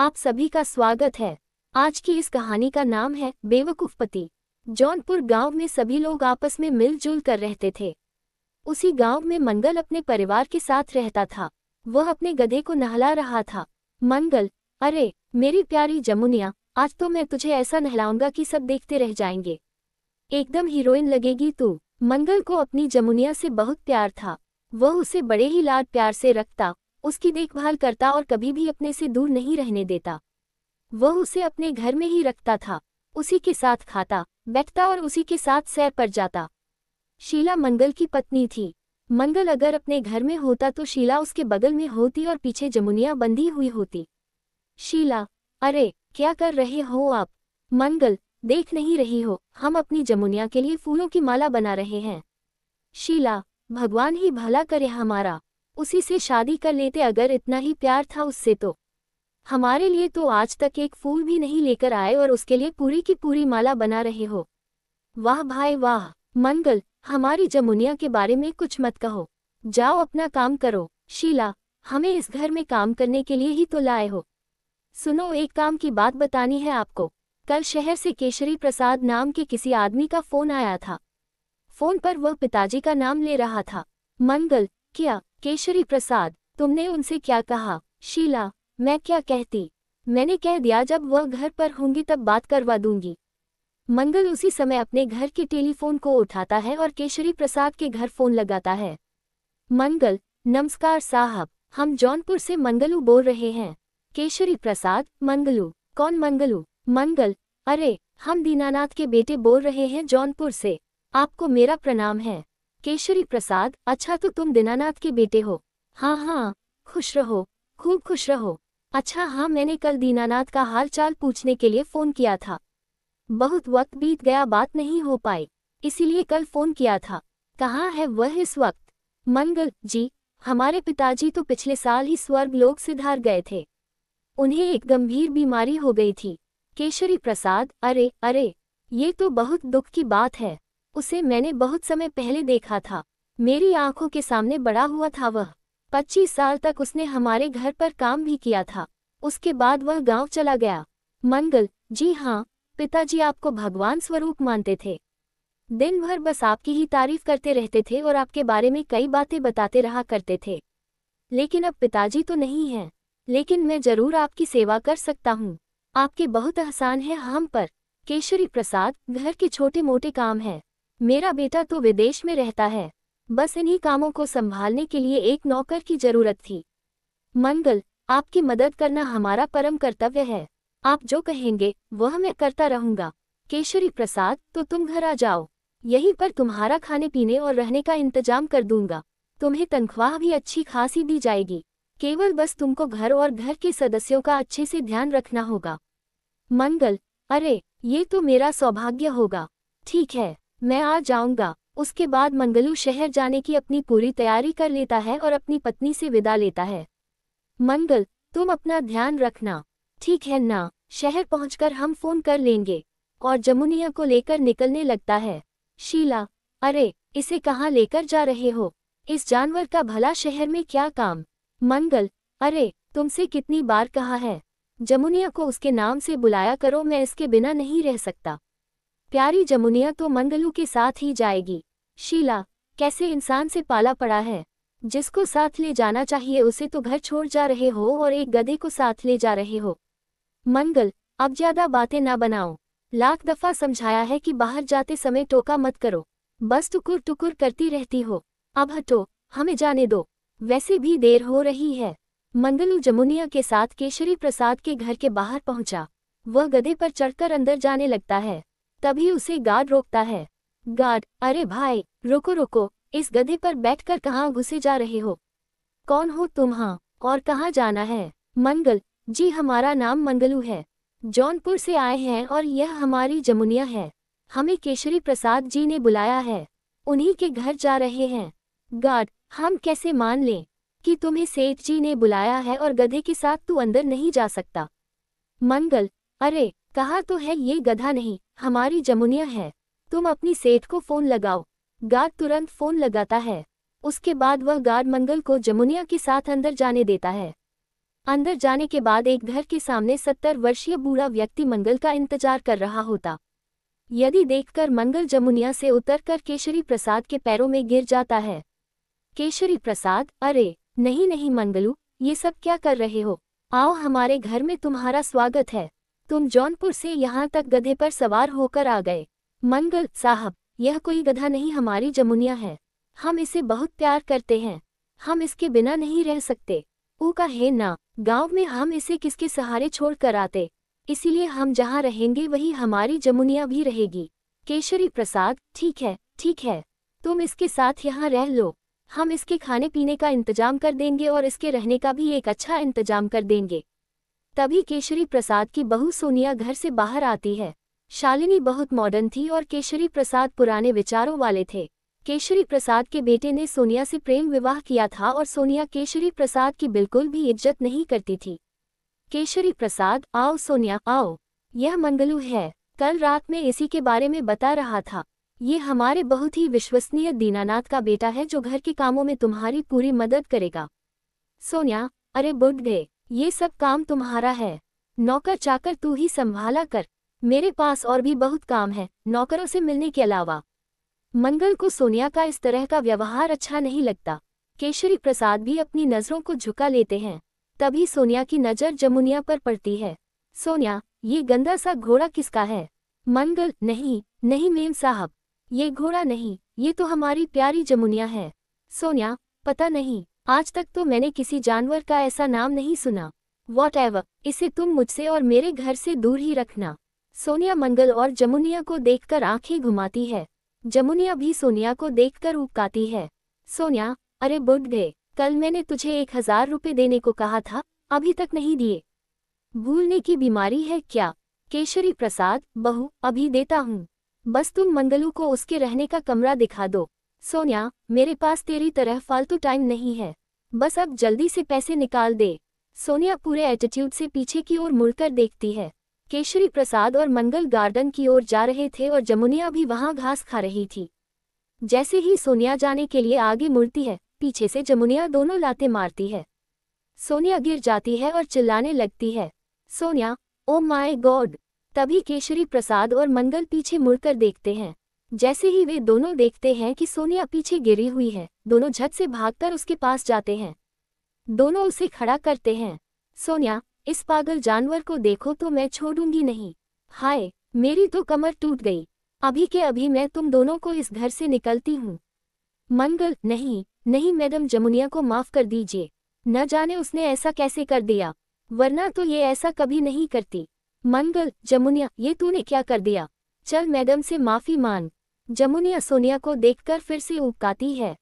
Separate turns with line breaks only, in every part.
आप सभी का स्वागत है आज की इस कहानी का नाम है बेवकूफ पति जौनपुर गांव में सभी लोग आपस में मिलजुल कर रहते थे उसी गांव में मंगल अपने परिवार के साथ रहता था वह अपने गधे को नहला रहा था मंगल अरे मेरी प्यारी जमुनिया आज तो मैं तुझे ऐसा नहलाऊंगा कि सब देखते रह जाएंगे एकदम हीरोइन लगेगी तू मंगल को अपनी जमुनिया से बहुत प्यार था वह उसे बड़े ही लाड प्यार से रखता उसकी देखभाल करता और कभी भी अपने से दूर नहीं रहने देता वह उसे अपने घर में ही रखता था उसी के साथ खाता बैठता और उसी के साथ सैर पर जाता शीला मंगल की पत्नी थी मंगल अगर अपने घर में होता तो शीला उसके बगल में होती और पीछे जमुनिया बंधी हुई होती शीला अरे क्या कर रहे हो आप मंगल देख नहीं रही हो हम अपनी जमुनिया के लिए फूलों की माला बना रहे हैं शीला भगवान ही भला करे हमारा उसी से शादी कर लेते अगर इतना ही प्यार था उससे तो हमारे लिए तो आज तक एक फूल भी नहीं लेकर आए और उसके लिए पूरी की पूरी माला बना रहे हो वाह भाई वाह मंगल हमारी जमुनिया के बारे में कुछ मत कहो जाओ अपना काम करो शीला हमें इस घर में काम करने के लिए ही तो लाए हो सुनो एक काम की बात बतानी है आपको कल शहर से केशरी प्रसाद नाम के किसी आदमी का फोन आया था फोन पर वह पिताजी का नाम ले रहा था मंगल क्या केशरी प्रसाद तुमने उनसे क्या कहा शीला मैं क्या कहती मैंने कह दिया जब वह घर पर होंगी तब बात करवा दूंगी मंगल उसी समय अपने घर के टेलीफोन को उठाता है और केशरी प्रसाद के घर फोन लगाता है मंगल नमस्कार साहब हम जौनपुर से मंगलू बोल रहे हैं केशरी प्रसाद मंगलू कौन मंगलू मंगल अरे हम दीनानाथ के बेटे बोल रहे हैं जौनपुर से आपको मेरा प्रणाम है केशरी प्रसाद अच्छा तो तुम दीनानाथ के बेटे हो हाँ हाँ खुश रहो खूब खुश रहो अच्छा हाँ मैंने कल दीनानाथ का हाल चाल पूछने के लिए फ़ोन किया था बहुत वक्त बीत गया बात नहीं हो पाई इसीलिए कल फ़ोन किया था कहाँ है वह इस वक्त मंगल जी हमारे पिताजी तो पिछले साल ही स्वर्ग लोग सिधार गए थे उन्हें एक गंभीर बीमारी हो गई थी केशरी प्रसाद अरे अरे ये तो बहुत दुख की बात है उसे मैंने बहुत समय पहले देखा था मेरी आंखों के सामने बड़ा हुआ था वह पच्चीस साल तक उसने हमारे घर पर काम भी किया था उसके बाद वह गांव चला गया मंगल जी हाँ पिताजी आपको भगवान स्वरूप मानते थे दिन भर बस आपकी ही तारीफ करते रहते थे और आपके बारे में कई बातें बताते रहा करते थे लेकिन अब पिताजी तो नहीं हैं लेकिन मैं जरूर आपकी सेवा कर सकता हूँ आपके बहुत एहसान है हम पर केशरी प्रसाद घर के छोटे मोटे काम हैं मेरा बेटा तो विदेश में रहता है बस इन्हीं कामों को संभालने के लिए एक नौकर की जरूरत थी मंगल आपकी मदद करना हमारा परम कर्तव्य है आप जो कहेंगे वह मैं करता रहूंगा केशरी प्रसाद तो तुम घर आ जाओ यहीं पर तुम्हारा खाने पीने और रहने का इंतजाम कर दूंगा तुम्हें तनख्वाह भी अच्छी खासी दी जाएगी केवल बस तुमको घर और घर के सदस्यों का अच्छे से ध्यान रखना होगा मंगल अरे ये तो मेरा सौभाग्य होगा ठीक है मैं आ जाऊंगा उसके बाद मंगलू शहर जाने की अपनी पूरी तैयारी कर लेता है और अपनी पत्नी से विदा लेता है मंगल तुम अपना ध्यान रखना ठीक है ना शहर पहुंचकर हम फोन कर लेंगे और जमुनिया को लेकर निकलने लगता है शीला अरे इसे कहाँ लेकर जा रहे हो इस जानवर का भला शहर में क्या काम मंगल अरे तुमसे कितनी बार कहा है जमुनिया को उसके नाम से बुलाया करो मैं इसके बिना नहीं रह सकता प्यारी जमुनिया तो मंगलू के साथ ही जाएगी शीला कैसे इंसान से पाला पड़ा है जिसको साथ ले जाना चाहिए उसे तो घर छोड़ जा रहे हो और एक गधे को साथ ले जा रहे हो मंगल अब ज्यादा बातें ना बनाओ लाख दफा समझाया है कि बाहर जाते समय टोका मत करो बस टुकुर टुकुर करती रहती हो अब हटो हमें जाने दो वैसे भी देर हो रही है मंगलू जमुनिया के साथ केशरी प्रसाद के घर के बाहर पहुंचा वह गधे पर चढ़कर अंदर जाने लगता है तभी उसे गार्ड रोकता है गार्ड अरे भाई रुको रुको इस गधे पर बैठकर कहाँ घुसे जा रहे हो कौन हो तुम हाँ और कहाँ जाना है मंगल जी हमारा नाम मंगलू है जौनपुर से आए हैं और यह हमारी जमुनिया है हमें केशरी प्रसाद जी ने बुलाया है उन्हीं के घर जा रहे हैं गार्ड हम कैसे मान लें कि तुम्हें सेठ जी ने बुलाया है और गधे के साथ तू अंदर नहीं जा सकता मंगल अरे कहा तो है ये गधा नहीं हमारी जमुनिया है तुम अपनी सेठ को फ़ोन लगाओ गार्ड तुरंत फ़ोन लगाता है उसके बाद वह गार्ड मंगल को जमुनिया के साथ अंदर जाने देता है अंदर जाने के बाद एक घर के सामने सत्तर वर्षीय बूढ़ा व्यक्ति मंगल का इंतजार कर रहा होता यदि देखकर मंगल जमुनिया से उतरकर केशरी प्रसाद के पैरों में गिर जाता है केशरी प्रसाद अरे नहीं नहीं मंगलू ये सब क्या कर रहे हो आओ हमारे घर में तुम्हारा स्वागत है तुम जौनपुर से यहाँ तक गधे पर सवार होकर आ गए मंगल साहब यह कोई गधा नहीं हमारी जमुनिया है हम इसे बहुत प्यार करते हैं हम इसके बिना नहीं रह सकते ऊ का है ना गांव में हम इसे किसके सहारे छोड़ कर आते इसीलिए हम जहाँ रहेंगे वही हमारी जमुनिया भी रहेगी केशरी प्रसाद ठीक है ठीक है तुम इसके साथ यहाँ रह लो हम इसके खाने पीने का इंतजाम कर देंगे और इसके रहने का भी एक अच्छा इंतजाम कर देंगे तभी केशरी प्रसाद की बहू सोनिया घर से बाहर आती है शालिनी बहुत मॉडर्न थी और केशरी प्रसाद पुराने विचारों वाले थे केशरी प्रसाद के बेटे ने सोनिया से प्रेम विवाह किया था और सोनिया केशरी प्रसाद की बिल्कुल भी इज्जत नहीं करती थी केशरी प्रसाद आओ सोनिया आओ यह मंगलू है कल रात में इसी के बारे में बता रहा था ये हमारे बहुत ही विश्वसनीय दीनानाथ का बेटा है जो घर के कामों में तुम्हारी पूरी मदद करेगा सोनिया अरे बुढ़ गए ये सब काम तुम्हारा है नौकर चाकर तू ही संभाला कर मेरे पास और भी बहुत काम है नौकरों से मिलने के अलावा मंगल को सोनिया का इस तरह का व्यवहार अच्छा नहीं लगता केशरी प्रसाद भी अपनी नज़रों को झुका लेते हैं तभी सोनिया की नज़र जमुनिया पर पड़ती है सोनिया ये गंदा सा घोड़ा किसका है मंगल नहीं नहीं मेम साहब ये घोड़ा नहीं ये तो हमारी प्यारी जमुनिया है सोनिया पता नहीं आज तक तो मैंने किसी जानवर का ऐसा नाम नहीं सुना वॉट इसे तुम मुझसे और मेरे घर से दूर ही रखना सोनिया मंगल और जमुनिया को देखकर आंखें घुमाती है जमुनिया भी सोनिया को देखकर उपकाती है सोनिया अरे बुढ़ गए कल मैंने तुझे एक हजार रुपये देने को कहा था अभी तक नहीं दिए भूलने की बीमारी है क्या केशरी प्रसाद बहू अभी देता हूँ बस तुम मंगलू को उसके रहने का कमरा दिखा दो सोनिया मेरे पास तेरी तरह फालतू टाइम नहीं है बस अब जल्दी से पैसे निकाल दे सोनिया पूरे एटीट्यूड से पीछे की ओर मुड़कर देखती है केशरी प्रसाद और मंगल गार्डन की ओर जा रहे थे और जमुनिया भी वहां घास खा रही थी जैसे ही सोनिया जाने के लिए आगे मुड़ती है पीछे से जमुनिया दोनों लाते मारती है सोनिया गिर जाती है और चिल्लाने लगती है सोनिया ओ माय गॉड तभी केशरी प्रसाद और मंगल पीछे मुड़कर देखते हैं जैसे ही वे दोनों देखते हैं कि सोनिया पीछे गिरी हुई है दोनों झट से भागकर उसके पास जाते हैं दोनों उसे खड़ा करते हैं सोनिया इस पागल जानवर को देखो तो मैं छोड़ूंगी नहीं हाय मेरी तो कमर टूट गई अभी के अभी मैं तुम दोनों को इस घर से निकलती हूँ मंगल नहीं नहीं मैडम जमुनिया को माफ़ कर दीजिए न जाने उसने ऐसा कैसे कर दिया वरना तो ये ऐसा कभी नहीं करती मंगल जमुनिया ये तूने क्या कर दिया चल मैडम से माफ़ी मांग जमुनिया सोनिया को देखकर फिर से उबकाती है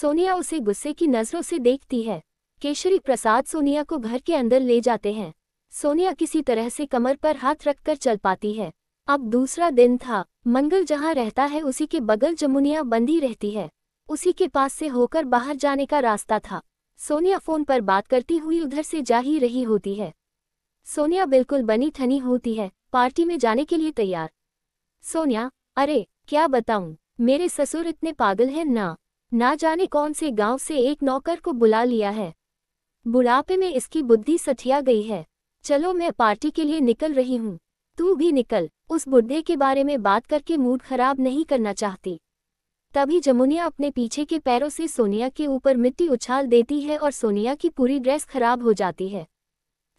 सोनिया उसे गुस्से की नज़रों से देखती है केशरी प्रसाद सोनिया को घर के अंदर ले जाते हैं सोनिया किसी तरह से कमर पर हाथ रखकर चल पाती है अब दूसरा दिन था मंगल जहाँ रहता है उसी के बगल जमुनिया बंदी रहती है उसी के पास से होकर बाहर जाने का रास्ता था सोनिया फोन पर बात करती हुई उधर से जा ही रही होती है सोनिया बिल्कुल बनी ठनी होती है पार्टी में जाने के लिए तैयार सोनिया अरे क्या बताऊं मेरे ससुर इतने पागल हैं ना ना जाने कौन से गांव से एक नौकर को बुला लिया है बुढ़ापे में इसकी बुद्धि सठिया गई है चलो मैं पार्टी के लिए निकल रही हूँ तू भी निकल उस बुढ़े के बारे में बात करके मूड खराब नहीं करना चाहती तभी जमुनिया अपने पीछे के पैरों से सोनिया के ऊपर मिट्टी उछाल देती है और सोनिया की पूरी ड्रेस खराब हो जाती है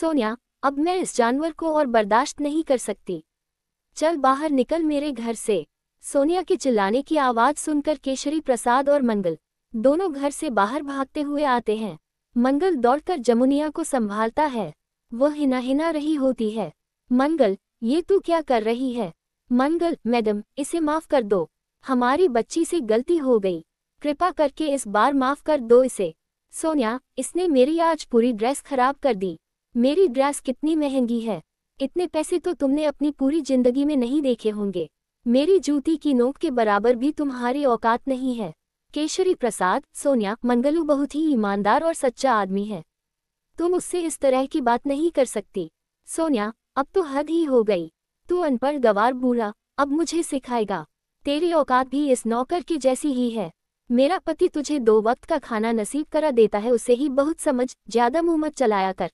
सोनिया अब मैं इस जानवर को और बर्दाश्त नहीं कर सकती चल बाहर निकल मेरे घर से सोनिया के चिल्लाने की आवाज़ सुनकर केशरी प्रसाद और मंगल दोनों घर से बाहर भागते हुए आते हैं मंगल दौड़कर जमुनिया को संभालता है वह हिना हिना रही होती है मंगल ये तू क्या कर रही है मंगल मैडम इसे माफ कर दो हमारी बच्ची से गलती हो गई कृपा करके इस बार माफ कर दो इसे सोनिया इसने मेरी आज पूरी ड्रेस खराब कर दी मेरी ड्रेस कितनी महंगी है इतने पैसे तो तुमने अपनी पूरी जिंदगी में नहीं देखे होंगे मेरी जूती की नोक के बराबर भी तुम्हारी औकात नहीं है केशरी प्रसाद सोनिया मंगलू बहुत ही ईमानदार और सच्चा आदमी है तुम उससे इस तरह की बात नहीं कर सकती सोनिया अब तो हद ही हो गई तू अनपढ़ गवार बूढ़ा अब मुझे सिखाएगा तेरी औकात भी इस नौकर की जैसी ही है मेरा पति तुझे दो वक्त का खाना नसीब करा देता है उसे ही बहुत समझ ज्यादा मुँह मत चलाया कर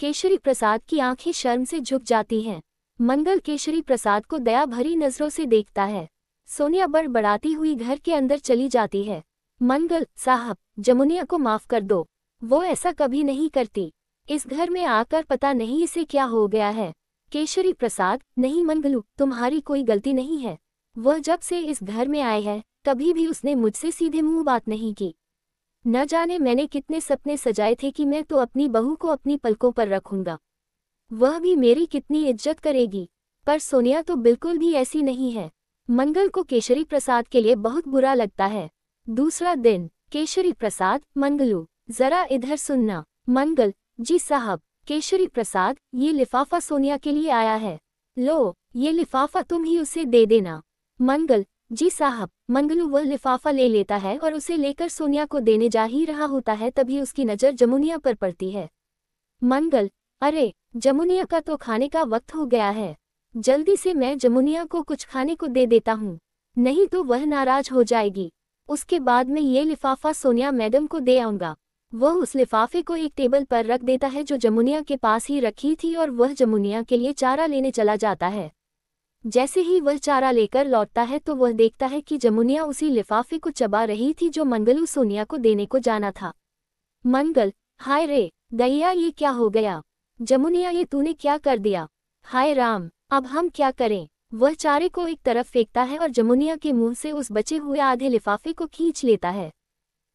केशरी प्रसाद की आंखें शर्म से झुक जाती हैं मंगल केशरी प्रसाद को दया भरी नजरों से देखता है सोनिया बड़बड़ाती हुई घर के अंदर चली जाती है मंगल साहब जमुनिया को माफ कर दो वो ऐसा कभी नहीं करती इस घर में आकर पता नहीं इसे क्या हो गया है केशरी प्रसाद नहीं मंगलू तुम्हारी कोई गलती नहीं है वह जब से इस घर में आए है कभी भी उसने मुझसे सीधे मुंह बात नहीं की न जाने मैंने कितने सपने सजाए थे कि मैं तो अपनी बहू को अपनी पलकों पर रखूंगा वह भी मेरी कितनी इज्जत करेगी पर सोनिया तो बिल्कुल भी ऐसी नहीं है मंगल को केशरी प्रसाद के लिए बहुत बुरा लगता है दूसरा दिन केशरी प्रसाद मंगलू जरा इधर सुनना मंगल जी साहब केशरी प्रसाद ये लिफाफा सोनिया के लिए आया है लो ये लिफाफा तुम ही उसे दे देना मंगल जी साहब मंगलू वह लिफाफा ले लेता है और उसे लेकर सोनिया को देने जा ही रहा होता है तभी उसकी नज़र जमुनिया पर पड़ती है मंगल अरे जमुनिया का तो खाने का वक्त हो गया है जल्दी से मैं जमुनिया को कुछ खाने को दे देता हूँ नहीं तो वह नाराज हो जाएगी उसके बाद में ये लिफाफा सोनिया मैडम को दे आऊंगा वह उस लिफाफे को एक टेबल पर रख देता है जो जमुनिया के पास ही रखी थी और वह जमुनिया के लिए चारा लेने चला जाता है जैसे ही वह चारा लेकर लौटता है तो वह देखता है कि जमुनिया उसी लिफाफे को चबा रही थी जो मंगलू सोनिया को देने को जाना था मंगल हाय रे दैया ये क्या हो गया जमुनिया ये तूने क्या कर दिया हाय राम अब हम क्या करें वह चारे को एक तरफ फेंकता है और जमुनिया के मुंह से उस बचे हुए आधे लिफाफे को खींच लेता है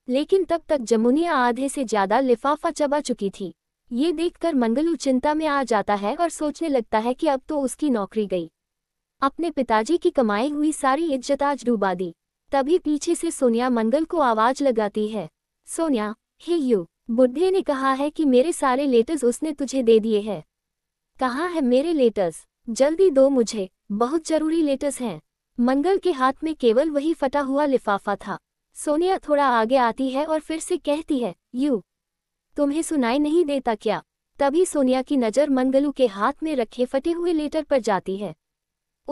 लेकिन तब तक जमुनिया आधे से ज्यादा लिफाफा चबा चुकी थी ये देखकर मंगलू चिंता में आ जाता है और सोचने लगता है कि अब तो उसकी नौकरी गई अपने पिताजी की कमाई हुई सारी इज्जत आज डूबा दी तभी पीछे से सोनिया मंगल को आवाज लगाती है सोनिया हे यू बुद्धे ने कहा है कि मेरे सारे लेटर्स उसने तुझे दे दिए हैं कहा है मेरे लेटर्स जल्दी दो मुझे बहुत जरूरी लेटर्स हैं मंगल के हाथ में केवल वही फटा हुआ लिफाफा था सोनिया थोड़ा आगे आती है और फिर से कहती है यू तुम्हें सुनाई नहीं देता क्या तभी सोनिया की नज़र मंगलू के हाथ में रखे फटे हुए लेटर पर जाती है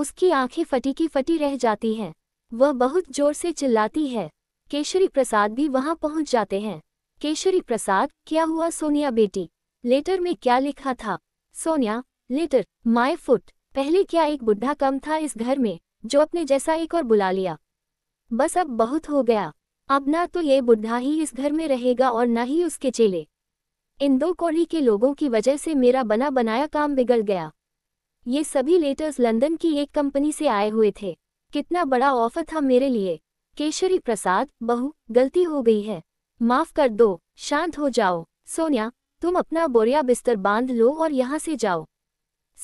उसकी आंखें फटी की फटी रह जाती हैं वह बहुत जोर से चिल्लाती है केशरी प्रसाद भी वहां पहुंच जाते हैं केशरी प्रसाद क्या हुआ सोनिया बेटी लेटर में क्या लिखा था सोनिया लेटर माय फुट पहले क्या एक बुढ़ा कम था इस घर में जो अपने जैसा एक और बुला लिया बस अब बहुत हो गया अब ना तो ये बुढ़ा ही इस घर में रहेगा और ना ही उसके चेले इन दो कौड़ी के लोगों की वजह से मेरा बना बनाया काम बिगड़ गया ये सभी लेटर्स लंदन की एक कंपनी से आए हुए थे कितना बड़ा ऑफर था मेरे लिए केशरी प्रसाद बहू गलती हो गई है माफ कर दो शांत हो जाओ सोनिया तुम अपना बोरिया बिस्तर बांध लो और यहाँ से जाओ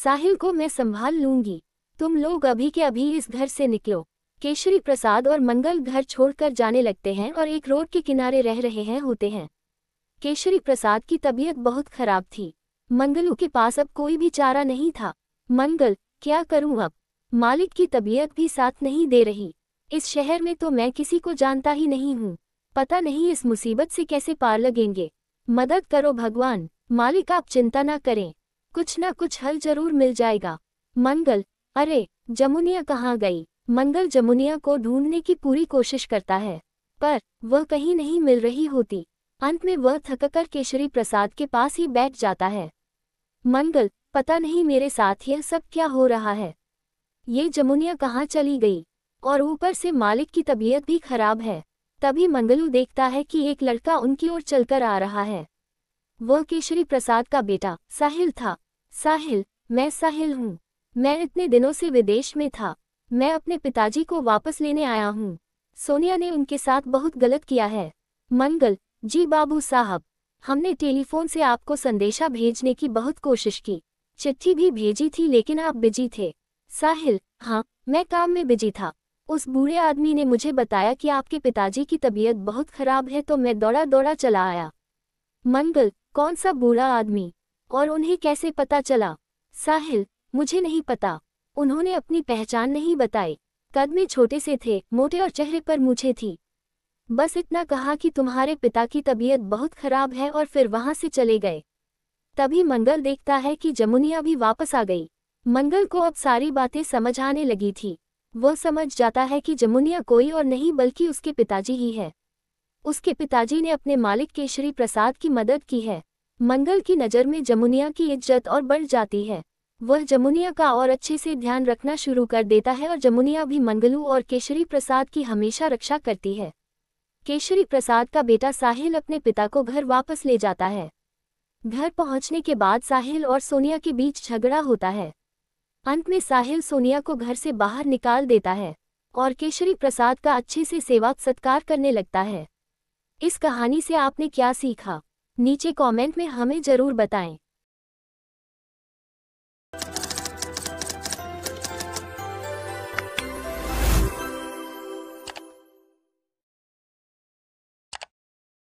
साहिल को मैं संभाल लूंगी तुम लोग अभी के अभी इस घर से निकलो केशरी प्रसाद और मंगल घर छोड़कर जाने लगते हैं और एक रोड के किनारे रह रहे हैं होते हैं केशरी प्रसाद की तबीयत बहुत खराब थी मंगलू के पास अब कोई भी चारा नहीं था मंगल क्या करूं अब मालिक की तबीयत भी साथ नहीं दे रही इस शहर में तो मैं किसी को जानता ही नहीं हूँ पता नहीं इस मुसीबत से कैसे पार लगेंगे मदद करो भगवान मालिक आप चिंता ना करें कुछ ना कुछ हल जरूर मिल जाएगा मंगल अरे जमुनिया कहाँ गई मंगल जमुनिया को ढूंढने की पूरी कोशिश करता है पर वह कहीं नहीं मिल रही होती अंत में वह थककर केशरी प्रसाद के पास ही बैठ जाता है मंगल पता नहीं मेरे साथ यह सब क्या हो रहा है ये जमुनिया कहाँ चली गई और ऊपर से मालिक की तबीयत भी खराब है तभी मंगलू देखता है कि एक लड़का उनकी ओर चलकर आ रहा है वह केशरी प्रसाद का बेटा साहिल था साहिल मैं साहिल हूँ मैं इतने दिनों से विदेश में था मैं अपने पिताजी को वापस लेने आया हूँ सोनिया ने उनके साथ बहुत गलत किया है मंगल जी बाबू साहब हमने टेलीफोन से आपको संदेशा भेजने की बहुत कोशिश की चिट्ठी भी भेजी थी लेकिन आप बिजी थे साहिल हाँ मैं काम में बिजी था उस बूढ़े आदमी ने मुझे बताया कि आपके पिताजी की तबीयत बहुत खराब है तो मैं दौड़ा दौड़ा चला आया मंगल कौन सा बूढ़ा आदमी और उन्हें कैसे पता चला साहिल मुझे नहीं पता उन्होंने अपनी पहचान नहीं बताई कदमे छोटे से थे मोटे और चेहरे पर मुझे थी बस इतना कहा कि तुम्हारे पिता की तबीयत बहुत खराब है और फिर वहां से चले गए तभी मंगल देखता है कि जमुनिया भी वापस आ गई मंगल को अब सारी बातें समझ आने लगी थी वह समझ जाता है कि जमुनिया कोई और नहीं बल्कि उसके पिताजी ही है उसके पिताजी ने अपने मालिक केशरी प्रसाद की मदद की है मंगल की नज़र में जमुनिया की इज्जत और बढ़ जाती है वह जमुनिया का और अच्छे से ध्यान रखना शुरू कर देता है और जमुनिया भी मंगलू और केशरी प्रसाद की हमेशा रक्षा करती है केशरी प्रसाद का बेटा साहिल अपने पिता को घर वापस ले जाता है घर पहुंचने के बाद साहिल और सोनिया के बीच झगड़ा होता है अंत में साहिल सोनिया को घर से बाहर निकाल देता है और केशरी प्रसाद का अच्छे से सेवा सत्कार करने लगता है इस कहानी से आपने क्या सीखा नीचे कमेंट में हमें ज़रूर बताएं